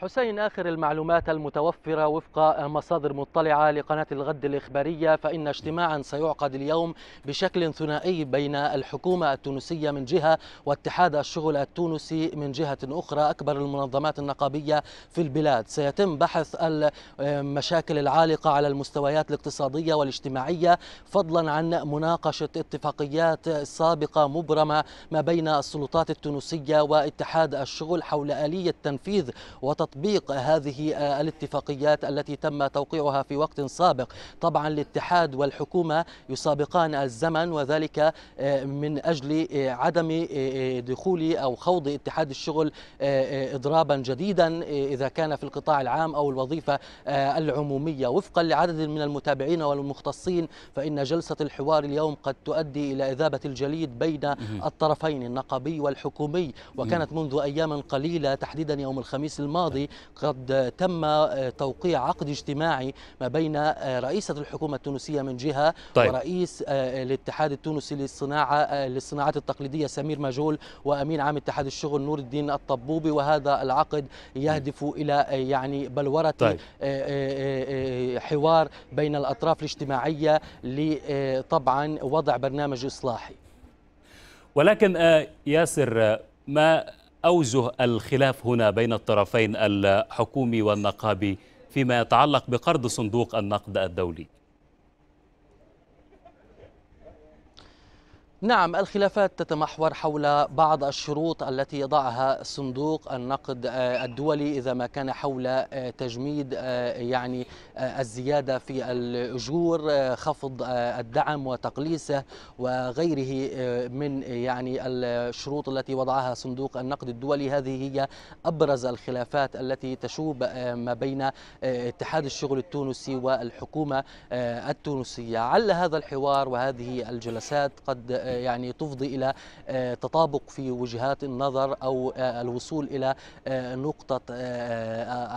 حسين آخر المعلومات المتوفرة وفق مصادر مطلعة لقناة الغد الإخبارية فإن اجتماعا سيعقد اليوم بشكل ثنائي بين الحكومة التونسية من جهة واتحاد الشغل التونسي من جهة أخرى أكبر المنظمات النقابية في البلاد سيتم بحث المشاكل العالقة على المستويات الاقتصادية والاجتماعية فضلا عن مناقشة اتفاقيات سابقة مبرمة ما بين السلطات التونسية واتحاد الشغل حول آلية تنفيذ وتطبيق تطبيق هذه الاتفاقيات التي تم توقيعها في وقت سابق طبعا الاتحاد والحكومة يسابقان الزمن وذلك آه، من أجل آه، عدم آه، دخول أو خوض اتحاد الشغل إضرابا جديدا إذا كان في القطاع العام أو الوظيفة العمومية وفقا لعدد من المتابعين والمختصين فإن جلسة الحوار اليوم قد تؤدي إلى إذابة الجليد بين الطرفين النقابي والحكومي وكانت منذ أيام قليلة تحديدا يوم الخميس الماضي الماضي قد تم آه، توقيع عقد اجتماعي ما بين آه، رئيسة الحكومة التونسية من جهة طيب. ورئيس آه، الاتحاد التونسي للصناعة للصناعات التقليدية سمير مجول وأمين عام اتحاد الشغل نور الدين الطبوبي وهذا العقد يهدف إلى يعني بلورة طيب. حوار بين الأطراف الاجتماعية لطبعا وضع برنامج إصلاحي ولكن ياسر ما أوجه الخلاف هنا بين الطرفين الحكومي والنقابي فيما يتعلق بقرض صندوق النقد الدولي نعم الخلافات تتمحور حول بعض الشروط التي يضعها صندوق النقد آه، الدولي اذا ما كان حول آه، تجميد آه، يعني الزياده في الاجور خفض الدعم وتقليصه وغيره من يعني الشروط التي وضعها صندوق النقد الدولي هذه هي ابرز الخلافات التي تشوب ما بين اتحاد الشغل التونسي والحكومه التونسيه عل هذا الحوار وهذه الجلسات قد آه، يعني تفضي إلى آه، تطابق في وجهات النظر أو آه، الوصول إلى نقطة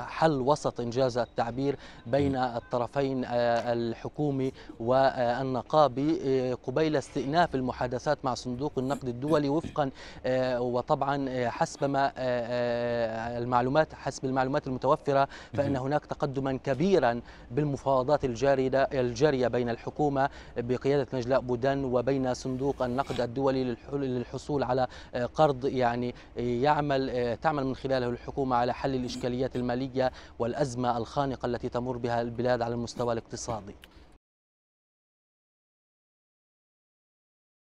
حل وسط إن جاز التعبير بين الطرفين الحكومي والنقابي قبيل استئناف المحادثات مع صندوق النقد الدولي وفقا وطبعا حسب ما المعلومات حسب المعلومات المتوفرة فإن هناك تقدما كبيرا بالمفاوضات الجارية الجارية بين الحكومة بقيادة نجلاء بودان وبين صندوق النقد الدولي للحصول على آه، قرض يعني آه، يعمل آه، تعمل من خلاله الحكومة على حل الإشكاليات المالية والأزمة الخانقة التي تمر بها البلاد على المستوى الاقتصادي